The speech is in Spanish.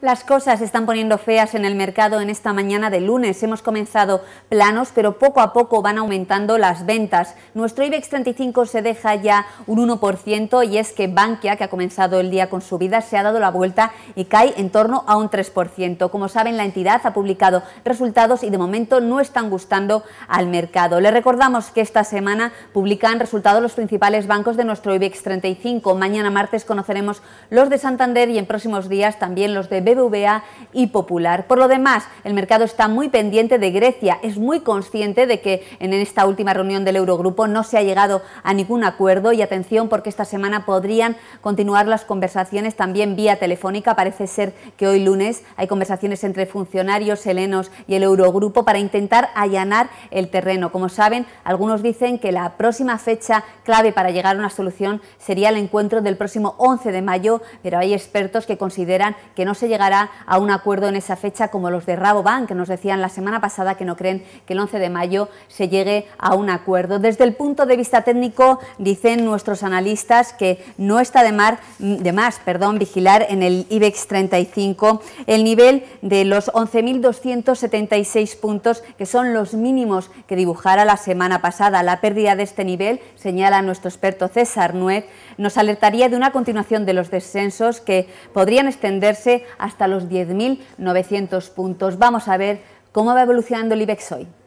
Las cosas se están poniendo feas en el mercado en esta mañana de lunes. Hemos comenzado planos, pero poco a poco van aumentando las ventas. Nuestro IBEX 35 se deja ya un 1% y es que Bankia, que ha comenzado el día con vida se ha dado la vuelta y cae en torno a un 3%. Como saben, la entidad ha publicado resultados y de momento no están gustando al mercado. le recordamos que esta semana publican resultados los principales bancos de nuestro IBEX 35. Mañana martes conoceremos los de Santander y en próximos días también los de BBVA y Popular. Por lo demás, el mercado está muy pendiente de Grecia, es muy consciente de que en esta última reunión del Eurogrupo no se ha llegado a ningún acuerdo y atención porque esta semana podrían continuar las conversaciones también vía telefónica. Parece ser que hoy lunes hay conversaciones entre funcionarios helenos y el Eurogrupo para intentar allanar el terreno. Como saben, algunos dicen que la próxima fecha clave para llegar a una solución sería el encuentro del próximo 11 de mayo, pero hay expertos que consideran que no se llega llegará a un acuerdo en esa fecha como los de Rabobank, que nos decían la semana pasada que no creen que el 11 de mayo se llegue a un acuerdo. Desde el punto de vista técnico, dicen nuestros analistas que no está de, de más perdón, vigilar en el IBEX 35 el nivel de los 11.276 puntos, que son los mínimos que dibujara la semana pasada. La pérdida de este nivel, señala nuestro experto César Nuez, nos alertaría de una continuación de los descensos que podrían extenderse hasta hasta los 10.900 puntos. Vamos a ver cómo va evolucionando el IBEX hoy.